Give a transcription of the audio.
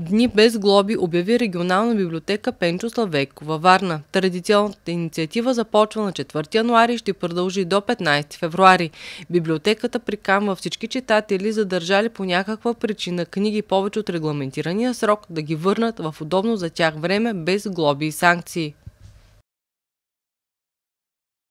Дни без глоби обяви регионална библиотека Пенчо Славейко във Варна. Традиционната инициатива започва на 4 януари и ще продължи до 15 февруари. Библиотеката прикамва всички читатели, задържали по някаква причина книги повече от регламентирания срок, да ги върнат в удобно за тях време без глоби и санкции.